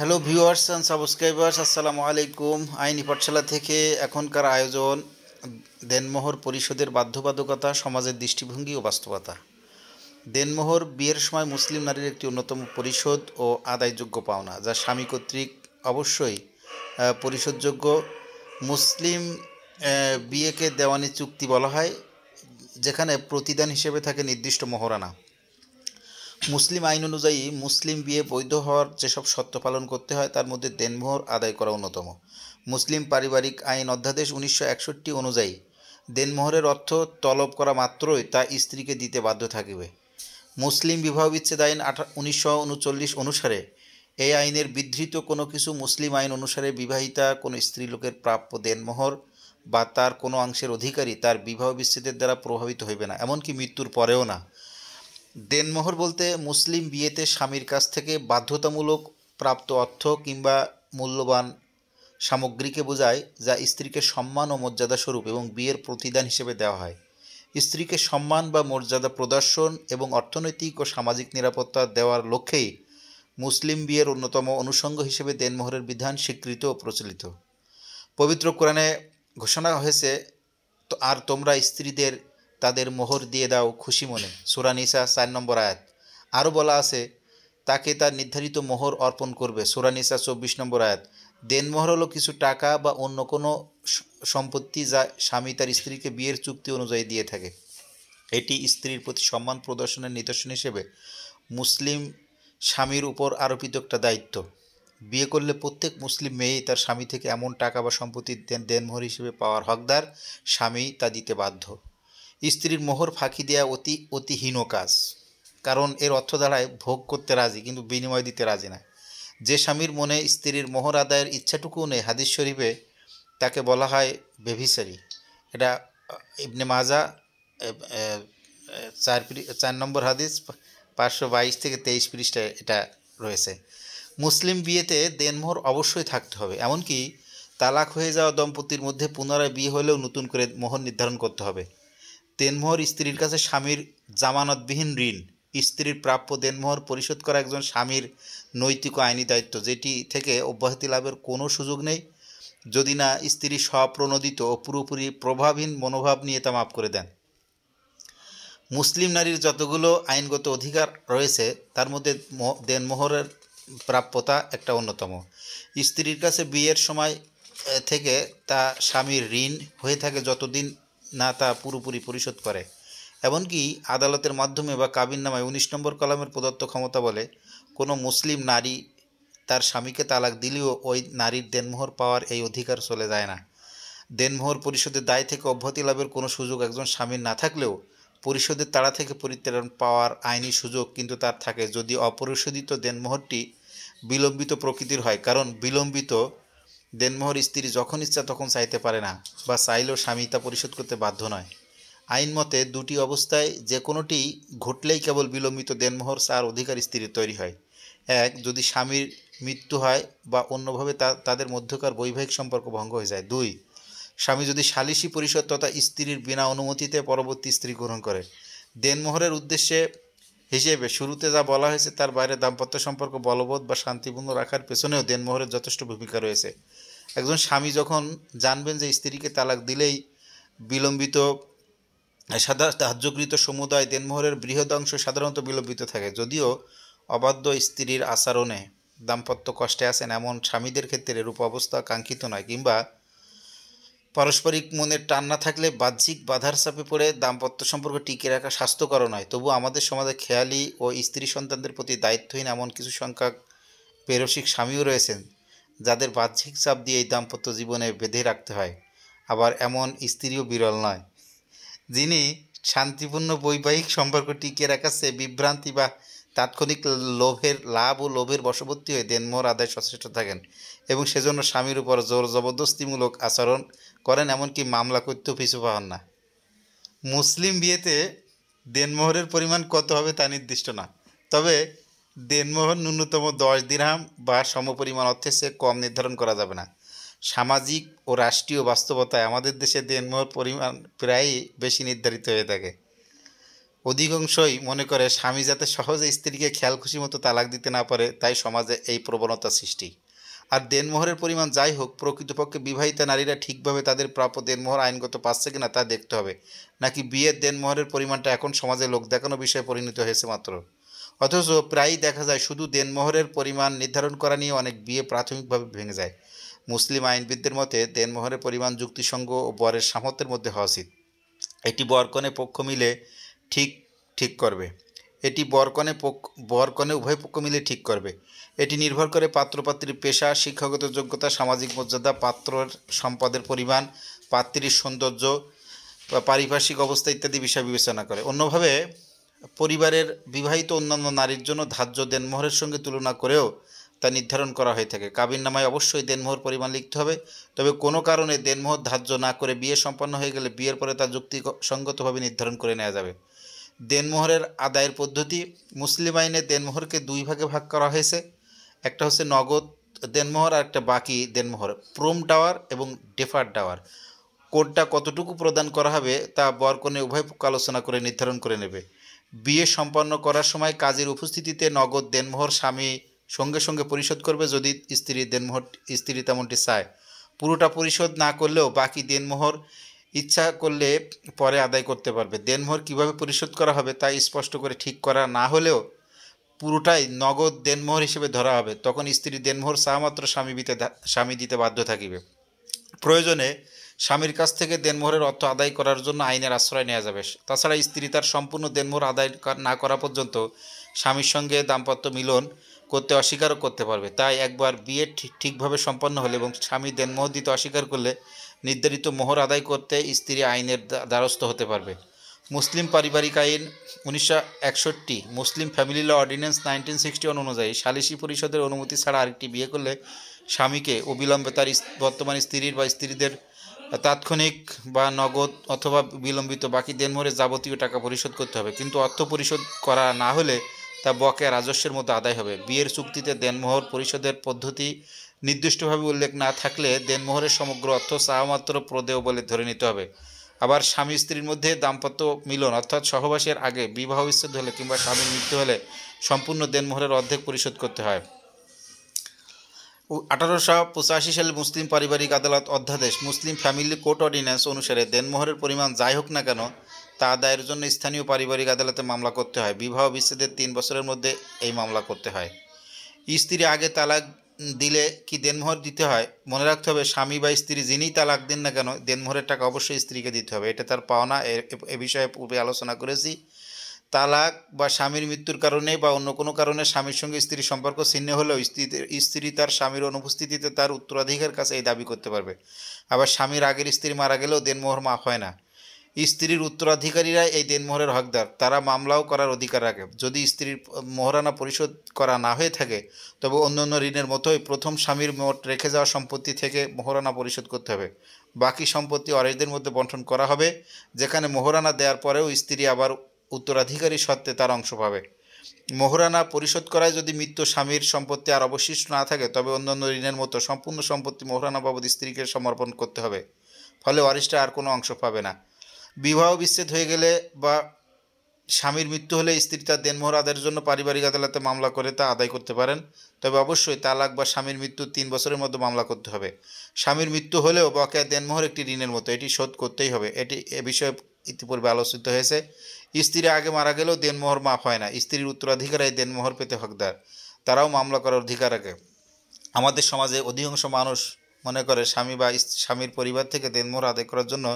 hello viewers and subscribers আসসালামু আলাইকুম আইনি পাঠশালা থেকে এখনকার আয়োজন দেনমোহর পরিষদের বাধ্যবাধকতা সমাজের দৃষ্টিভঙ্গি ও বাস্তবতা দেনমোহর বিয়ের সময় মুসলিম নারীর একটি অন্যতম পরিশোধ ও আদায়যোগ্য পাওনা যা স্বামী কর্তৃক অবশ্যই পরিশোধযোগ্য মুসলিম বিয়েকে দেওয়ানি চুক্তি বলা হয় যেখানে প্রতিদান হিসেবে থাকে নির্দিষ্ট মহরানা মুসলিম আইন অনুযায়ী মুসলিম বিয়ে বৈধ হওয়ার যেসব শর্ত পালন করতে হয় তার মধ্যে দেনমোহর আদায় করা অন্যতম মুসলিম পারিবারিক আইন অধ্যাদেশ উনিশশো অনুযায়ী দেনমোহরের অর্থ তলব করা মাত্রই তা স্ত্রীকে দিতে বাধ্য থাকিবে মুসলিম বিবাহ বিচ্ছেদ আইন আঠা অনুসারে এই আইনের বিধৃত কোনো কিছু মুসলিম আইন অনুসারে বিবাহিতা কোনো স্ত্রীলোকের প্রাপ্য দেনমোহর বা তার কোনো অংশের অধিকারী তার বিবাহ বিচ্ছেদের দ্বারা প্রভাবিত হইবে না এমনকি মৃত্যুর পরেও না দেনমোহর বলতে মুসলিম বিয়েতে স্বামীর কাছ থেকে বাধ্যতামূলক প্রাপ্ত অর্থ কিংবা মূল্যবান সামগ্রীকে বোঝায় যা স্ত্রীকে সম্মান ও মর্যাদা স্বরূপ এবং বিয়ের প্রতিদান হিসেবে দেওয়া হয় স্ত্রীকে সম্মান বা মর্যাদা প্রদর্শন এবং অর্থনৈতিক ও সামাজিক নিরাপত্তা দেওয়ার লক্ষ্যেই মুসলিম বিয়ের অন্যতম অনুষঙ্গ হিসেবে দেনমোহরের বিধান স্বীকৃত ও প্রচলিত পবিত্র কোরআনে ঘোষণা হয়েছে আর তোমরা স্ত্রীদের তাদের মোহর দিয়ে দাও খুশি মনে সুরানিসা চার নম্বর আয়াত আরও বলা আছে তাকে তার নির্ধারিত মোহর অর্পণ করবে সুরানিসা চব্বিশ নম্বর আয়াত দেনমোহর হলো কিছু টাকা বা অন্য কোনো সম্পত্তি যা স্বামী তার স্ত্রীকে বিয়ের চুক্তি অনুযায়ী দিয়ে থাকে এটি স্ত্রীর প্রতি সম্মান প্রদর্শনের নিদর্শন হিসেবে মুসলিম স্বামীর উপর আরোপিত একটা দায়িত্ব বিয়ে করলে প্রত্যেক মুসলিম মেয়েই তার স্বামী থেকে এমন টাকা বা সম্পত্তি দেনমোহর হিসেবে পাওয়ার হকদার স্বামী তা দিতে বাধ্য স্ত্রীর মোহর ফাঁকি দেওয়া অতি অতিহীন কাজ কারণ এর অর্থ দ্বারায় ভোগ করতে রাজি কিন্তু বিনিময় দিতে রাজি না যে স্বামীর মনে স্ত্রীর মোহর আদায়ের ইচ্ছাটুকুও নেই হাদিস শরীফে তাকে বলা হয় বেভিসারি এটা ইবনে মাজা চার চার নম্বর হাদিস পাঁচশো বাইশ থেকে তেইশ পৃষ্ঠায় এটা রয়েছে মুসলিম বিয়েতে দেনমোহর অবশ্যই থাকতে হবে এমনকি তালাক হয়ে যাওয়া দম্পতির মধ্যে পুনরায় বিয়ে হলেও নতুন করে মোহর নির্ধারণ করতে হবে দেনমোহর স্ত্রীর কাছে স্বামীর জামানতবিহীন ঋণ স্ত্রীর প্রাপ্য দেনমোহর পরিশোধ করা একজন স্বামীর নৈতিক আইনি দায়িত্ব যেটি থেকে অব্যাহতি লাভের কোনো সুযোগ নেই যদি না স্ত্রী স্বপ্রণোদিত ও পুরোপুরি প্রভাবহীন মনোভাব নিয়ে তা মাফ করে দেন মুসলিম নারীর যতগুলো আইনগত অধিকার রয়েছে তার মধ্যে দেনমোহরের প্রাপ্যতা একটা অন্যতম স্ত্রীর কাছে বিয়ের সময় থেকে তা স্বামীর ঋণ হয়ে থাকে যতদিন না তা পুরোপুরি পরিশোধ করে এমনকি আদালতের মাধ্যমে বা কাবিন নামায় উনিশ নম্বর কলামের প্রদত্ত ক্ষমতা বলে কোনো মুসলিম নারী তার স্বামীকে তালাক দিলেও ওই নারীর দেনমোহর পাওয়ার এই অধিকার চলে যায় না দেনমোহর পরিশোধের দায় থেকে অব্যাহতি লাভের কোনো সুযোগ একজন স্বামীর না থাকলেও পরিশোধের তাড়া থেকে পরিত্রাণ পাওয়ার আইনি সুযোগ কিন্তু তার থাকে যদি অপরিশোধিত দেনমোহরটি বিলম্বিত প্রকৃতির হয় কারণ বিলম্বিত দেনমোহর স্ত্রী যখন ইচ্ছা তখন চাইতে পারে না বা চাইলেও স্বামী তা পরিশোধ করতে বাধ্য নয় আইন মতে দুটি অবস্থায় যে কোনোটি ঘটলেই কেবল বিলম্বিত দেনমোহর চার অধিকার স্ত্রীর তৈরি হয় এক যদি স্বামীর মৃত্যু হয় বা অন্যভাবে তা তাদের মধ্যকার বৈবাহিক সম্পর্ক ভঙ্গ হয়ে যায় দুই স্বামী যদি সালিসি পরিষদ তথা স্ত্রীর বিনা অনুমতিতে পরবর্তী স্ত্রী গ্রহণ করে দেনমোহরের উদ্দেশ্যে হিসেবে শুরুতে যা বলা হয়েছে তার বাইরে দাম্পত্য সম্পর্ক বলবৎ বা শান্তিপূর্ণ রাখার পেছনেও দেনমোহরের যথেষ্ট ভূমিকা রয়েছে একজন স্বামী যখন জানবেন যে স্ত্রীকে তালাক দিলেই বিলম্বিত সাদা সাহায্যকৃত সমুদায় দেনমোহরের বৃহৎ অংশ সাধারণত বিলম্বিত থাকে যদিও অবাধ্য স্ত্রীর আচরণে দাম্পত্য কষ্টে আছেন এমন স্বামীদের ক্ষেত্রে রূপ অবস্থা কাঙ্ক্ষিত নয় কিংবা পারস্পরিক মনের টান না থাকলে বাহ্যিক বাধার চাপে পড়ে দাম্পত্য সম্পর্ক টিকে রাখা স্বাস্থ্যকর নয় তবু আমাদের সমাজে খেয়ালি ও স্ত্রী সন্তানদের প্রতি দায়িত্বহীন এমন কিছু সংখ্যক পেরসিক স্বামীও রয়েছেন যাদের বাহ্যিক চাপ দিয়ে এই দাম্পত্য জীবনে বেঁধে রাখতে হয় আবার এমন স্ত্রীও বিরল নয় যিনি শান্তিপূর্ণ বৈবাহিক সম্পর্ক টিকিয়ে রাখার চেয়ে বিভ্রান্তি বা তাৎক্ষণিক লোভের লাভ ও লোভের বশবর্তী হয়ে দেনমোর আদায় সচেষ্ট থাকেন এবং সেজন্য স্বামীর উপর জোর জবরদস্তিমূলক আচরণ করেন এমনকি মামলা করতেও পিছু পাওয়ান না মুসলিম বিয়েতে দেনমোহরের পরিমাণ কত হবে তা নির্দিষ্ট না তবে দেনমোহন ন্যূনতম দশ দিরহাম বা সমপরিমাণ অর্থের চেয়ে কম নির্ধারণ করা যাবে না সামাজিক ও রাষ্ট্রীয় বাস্তবতায় আমাদের দেশে দেনমোহর পরিমাণ প্রায়ই বেশি নির্ধারিত হয়ে থাকে অধিকাংশই মনে করে স্বামী যাতে সহজে স্ত্রীকে খেয়াল খুশি মতো তালাক দিতে না পারে তাই সমাজে এই প্রবণতা সৃষ্টি আর দেনমোহরের পরিমাণ যাই হোক প্রকৃতপক্ষে বিবাহিতা নারীরা ঠিকভাবে তাদের প্রাপ্য দেনমোহর আইনগত পাচ্ছে কিনা তা দেখতে হবে নাকি বিয়ের দেনমোহরের পরিমাণটা এখন সমাজে লোক দেখানো বিষয়ে পরিণত হয়েছে মাত্র অথচ প্রায়ই দেখা যায় শুধু দেনমোহরের পরিমাণ নির্ধারণ করা নিয়ে অনেক বিয়ে প্রাথমিকভাবে ভেঙে যায় মুসলিম আইনবিদদের মতে দেনমোহরের পরিমাণ যুক্তিসঙ্গ ও বরের সামর্থ্যের মধ্যে হওয়া উচিত এটি বরকনে পক্ষ মিলে ঠিক ঠিক করবে এটি বরকনে বরকনে উভয় পক্ষ মিলে ঠিক করবে এটি নির্ভর করে পাত্রপাত্রীর পেশা শিক্ষাগত যোগ্যতা সামাজিক মর্যাদা পাত্রর সম্পদের পরিমাণ পাত্রীর সৌন্দর্য পারিপার্শ্বিক অবস্থা ইত্যাদি বিষয় বিবেচনা করে অন্যভাবে পরিবারের বিবাহিত অন্যান্য নারীর জন্য ধার্য দেনমোহরের সঙ্গে তুলনা করেও তা নির্ধারণ করা হয়ে থাকে কাবিন নামায় অবশ্যই দেনমোহর পরিমাণ লিখতে হবে তবে কোনো কারণে দেনমোহর ধার্য না করে বিয়ে সম্পন্ন হয়ে গেলে বিয়ের পরে তা যুক্তিসঙ্গতভাবে নির্ধারণ করে নেওয়া যাবে দেনমোহরের আদায়ের পদ্ধতি মুসলিম আইনে দেনমোহরকে দুই ভাগে ভাগ করা হয়েছে একটা হচ্ছে নগদ দেনমোহর আর একটা বাকি দেনমোহর প্রোম ডাওয়ার এবং ডেফার ডাওয়ার কোডটা কতটুকু প্রদান করা হবে তা বরকনে উভয় পক্ষ আলোচনা করে নির্ধারণ করে নেবে বিয়ে সম্পন্ন করার সময় কাজের উপস্থিতিতে নগদ দেনমোহর স্বামী সঙ্গে সঙ্গে পরিশোধ করবে যদি স্ত্রী দেনমোহর স্ত্রী তেমনটি চায় পুরোটা পরিশোধ না করলেও বাকি দেনমোহর ইচ্ছা করলে পরে আদায় করতে পারবে দেনমোহর কিভাবে পরিশোধ করা হবে তা স্পষ্ট করে ঠিক করা না হলেও পুরোটাই নগদ দেনমোহর হিসেবে ধরা হবে তখন স্ত্রী দেনমোহর মাত্র স্বামী দিতে স্বামী দিতে বাধ্য থাকিবে প্রয়োজনে স্বামীর কাছ থেকে দেনমোহরের অর্থ আদায় করার জন্য আইনের আশ্রয় নেওয়া যাবে তাছাড়া স্ত্রী তার সম্পূর্ণ দেনমোহর আদায় না করা পর্যন্ত স্বামীর সঙ্গে দাম্পত্য মিলন করতে অস্বীকারও করতে পারবে তাই একবার বিয়ে ঠিকভাবে সম্পন্ন হলে এবং স্বামী দেনমোহর দিতে অস্বীকার করলে নির্ধারিত মোহর আদায় করতে স্ত্রী আইনের দ্বারস্থ হতে পারবে মুসলিম পারিবারিক আইন উনিশশো Muslim family law ordinance nineteen sixty অনুযায়ী সালিসি পরিষদের অনুমতি ছাড়া আরেকটি বিয়ে করলে স্বামীকে অবিলম্বে তার বর্তমান স্ত্রীর বা স্ত্রীদের তাৎক্ষণিক বা নগদ অথবা বিলম্বিত বাকি দেনমোহরের যাবতীয় টাকা পরিশোধ করতে হবে কিন্তু অর্থ পরিশোধ করা না হলে তা বকেয়া রাজস্বের মতো আদায় হবে বিয়ের চুক্তিতে দেনমোহর পরিশোধের পদ্ধতি নির্দিষ্টভাবে উল্লেখ না থাকলে দেনমোহরের সমগ্র অর্থ চাওয়ামাত্র প্রদেয় বলে ধরে নিতে হবে আবার স্বামী স্ত্রীর মধ্যে দাম্পত্য মিলন অর্থাৎ সহবাসের আগে বিবাহ বিচ্ছেদ হলে কিংবা স্বামীর মৃত্যু হলে সম্পূর্ণ দেনমোহরের অর্ধেক পরিশোধ করতে হয় আঠারোশো পঁচাশি সালে মুসলিম পারিবারিক আদালত অধ্যাদেশ মুসলিম ফ্যামিলি কোর্ট অর্ডিন্যান্স অনুসারে দেনমোহরের পরিমাণ যাই হোক না কেন তা আদায়ের জন্য স্থানীয় পারিবারিক আদালতে মামলা করতে হয় বিবাহ বিচ্ছেদের তিন বছরের মধ্যে এই মামলা করতে হয় স্ত্রী আগে তালাক দিলে কি দেনমোহর দিতে হয় মনে রাখতে হবে স্বামী বা স্ত্রী যিনি তালাক দিন না কেন দেনমোহরের টাকা অবশ্যই স্ত্রীকে দিতে হবে এটা তার পাওনা এ বিষয়ে পূর্বে আলোচনা করেছি তালাক বা স্বামীর মৃত্যুর কারণে বা অন্য কোনো কারণে স্বামীর সঙ্গে স্ত্রীর সম্পর্ক ছিন্ন হলেও স্ত্রী স্ত্রী তার স্বামীর অনুপস্থিতিতে তার উত্তরাধিকার কাছে এই দাবি করতে পারবে আবার স্বামীর আগের স্ত্রী মারা গেলেও দেনমোহর মাফ হয় না স্ত্রীর উত্তরাধিকারীরা এই দেনমোহরের হকদার তারা মামলাও করার অধিকার রাখে যদি স্ত্রীর মোহরানা পরিশোধ করা না হয়ে থাকে তবে অন্য অন্য ঋণের মতোই প্রথম স্বামীর মোট রেখে যাওয়া সম্পত্তি থেকে মোহরানা পরিশোধ করতে হবে বাকি সম্পত্তি অরেজদের মধ্যে বন্টন করা হবে যেখানে মোহরানা দেওয়ার পরেও স্ত্রী আবার উত্তরাধিকারী সত্ত্বে তার অংশ পাবে মোহরানা পরিশোধ করায় যদি মৃত্যু স্বামীর সম্পত্তি আর অবশিষ্ট না থাকে তবে অন্যান্য ঋণের মতো সম্পূর্ণ সম্পত্তি মোহরানা বাবদ স্ত্রীকে সমর্পণ করতে হবে ফলে ওয়ারিশটা আর কোনো অংশ পাবে না বিবাহ বিচ্ছেদ হয়ে গেলে বা স্বামীর মৃত্যু হলে স্ত্রী তার দেনমোহর আদায়ের জন্য পারিবারিক আদালতে মামলা করে তা আদায় করতে পারেন তবে অবশ্যই তালাক বা স্বামীর মৃত্যু তিন বছরের মধ্যে মামলা করতে হবে স্বামীর মৃত্যু হলেও বকেয়া দেনমোহর একটি ঋণের মতো এটি শোধ করতেই হবে এটি এ বিষয়ে ইতিপূর্বে আলোচিত হয়েছে স্ত্রী আগে মারা গেলেও দেনমোহর মাফ হয় না স্ত্রীর উত্তরাধিকারাই দেনমোহর পেতে হকদার তারাও মামলা করার অধিকার রাখে আমাদের সমাজে অধিকাংশ মানুষ মনে করে স্বামী বা স্বামীর পরিবার থেকে দেনমোহর আদায় করার জন্য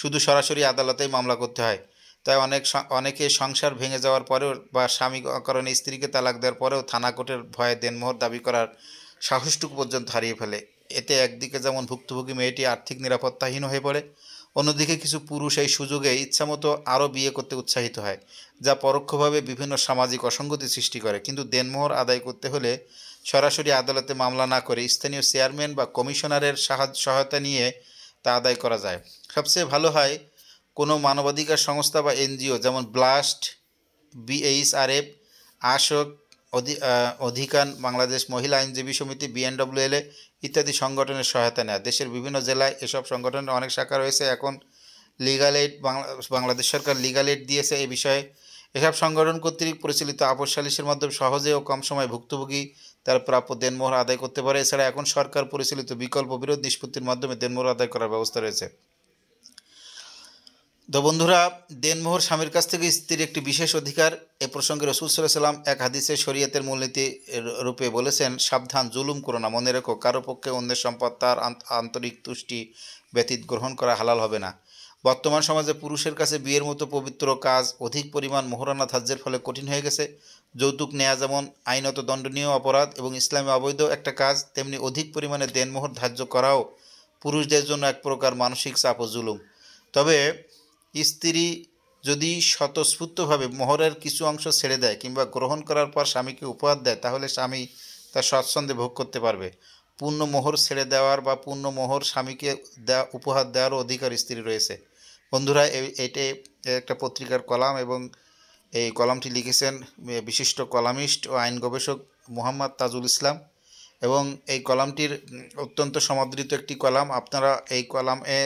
শুধু সরাসরি আদালতেই মামলা করতে হয় তাই অনেক অনেকে সংসার ভেঙে যাওয়ার পরেও বা স্বামী কারণে স্ত্রীকে তালাক দেওয়ার পরেও থানা কোর্টের ভয়ে দেনমোহর দাবি করার সাহসটুকু পর্যন্ত হারিয়ে ফেলে এতে একদিকে যেমন ভুক্তভোগী মেয়েটি আর্থিক নিরাপত্তাহীন হয়ে পড়ে অন্যদিকে কিছু পুরুষ এই সুযোগে ইচ্ছামতো আরও বিয়ে করতে উৎসাহিত হয় যা পরোক্ষভাবে বিভিন্ন সামাজিক অসঙ্গতি সৃষ্টি করে কিন্তু দেনমোহর আদায় করতে হলে সরাসরি আদালতে মামলা না করে স্থানীয় চেয়ারম্যান বা কমিশনারের সাহায্য সহায়তা নিয়ে তা আদায় করা যায় সবচেয়ে ভালো হয় কোনো মানবাধিকার সংস্থা বা এনজিও যেমন ব্লাস্ট বিএইচআরএফ আশোক অধিকান বাংলাদেশ মহিলা আইনজীবী সমিতি বিএনডব্লিউএলএ ইত্যাদি সংগঠনের সহায়তা নেয় দেশের বিভিন্ন জেলায় এসব সংগঠনের অনেক শাখা রয়েছে এখন লিগাল এইড বাংলাদেশ সরকার লিগাল এইড দিয়েছে এই বিষয়ে এসব সংগঠন কর্তৃক পরিচালিত আপস সালিসের মাধ্যমে সহজে ও কম সময়ে ভুক্তভোগী তার প্রাপ্য দেনমোহর আদায় করতে পারে এছাড়া এখন সরকার পরিচালিত বিকল্প বিরোধ নিষ্পত্তির মাধ্যমে দেনমোহর আদায় করার ব্যবস্থা রয়েছে তো বন্ধুরা দেনমোহর স্বামীর কাছ থেকে স্ত্রীর একটি বিশেষ অধিকার এ প্রসঙ্গে রসুল সাল্লাম এক হাদিসে শরীয়তের মূলনীতি রূপে বলেছেন সাবধান জুলুম করো না মনে রেখো কারো পক্ষে অন্যের সম্পদ তার আন্তরিক তুষ্টি ব্যতীত গ্রহণ করা হালাল হবে না বর্তমান সমাজে পুরুষের কাছে বিয়ের মতো পবিত্র কাজ অধিক পরিমাণ মোহরানা ধার্যের ফলে কঠিন হয়ে গেছে যৌতুক নেয়া যেমন আইনত দণ্ডনীয় অপরাধ এবং ইসলামে অবৈধ একটা কাজ তেমনি অধিক পরিমাণে দেনমোহর ধার্য করাও পুরুষদের জন্য এক প্রকার মানসিক চাপ ও জুলুম তবে স্ত্রী যদি স্বতঃস্ফূর্তভাবে মোহরের কিছু অংশ ছেড়ে দেয় কিংবা গ্রহণ করার পর স্বামীকে উপহার দেয় তাহলে স্বামী তার স্বচ্ছন্দে ভোগ করতে পারবে পূর্ণ মোহর ছেড়ে দেওয়ার বা পূর্ণ মোহর স্বামীকে দেওয়া উপহার দেওয়ারও অধিকার স্ত্রী রয়েছে বন্ধুরা এটে একটা পত্রিকার কলাম এবং এই কলামটি লিখেছেন বিশিষ্ট কলামিস্ট ও আইন গবেষক মোহাম্মদ তাজুল ইসলাম এবং এই কলামটির অত্যন্ত সমাদৃত একটি কলাম আপনারা এই কলামে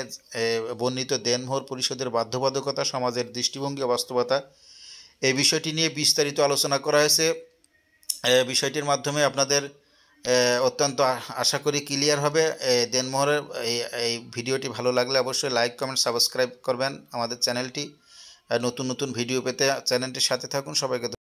বর্ণিত দেনমোহর পরিষদের বাধ্যবাধকতা সমাজের দৃষ্টিভঙ্গি বাস্তবতা এই বিষয়টি নিয়ে বিস্তারিত আলোচনা করা হয়েছে বিষয়টির মাধ্যমে আপনাদের অত্যন্ত আশা করি ক্লিয়ার হবে দেনমোহরের এই ভিডিওটি ভালো লাগলে অবশ্যই লাইক কমেন্ট সাবস্ক্রাইব করবেন আমাদের চ্যানেলটি নতুন নতুন ভিডিও পেতে চ্যানেলটির সাথে থাকুন সবাইকে